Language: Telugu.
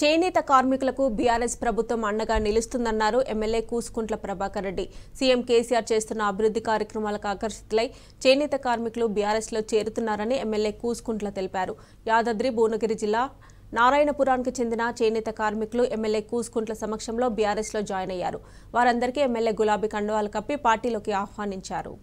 చేనేత కార్మికులకు బీఆర్ఎస్ ప్రభుత్వం అండగా నిలుస్తుందన్నారు MLA Kusukuntla Prabhakar Reddy CM KCR చేస్తున్న అభివృద్ధి కార్యక్రమాలకు ఆకర్షితులై చేనేత కార్మికులు లో చేరుతున్నారని ఎమ్మెల్యే కూసుకుంట్ల తెలిపారు యాదాద్రి భువనగిరి జిల్లా నారాయణపురానికి చెందిన చేనేత కార్మికులు ఎమ్మెల్యే కూసుకుంట్ల సమక్షంలో లో జాయిన్ అయ్యారు వారందరికీ ఎమ్మెల్యే గులాబీ కండువాలు కప్పి పార్టీలోకి ఆహ్వానించారు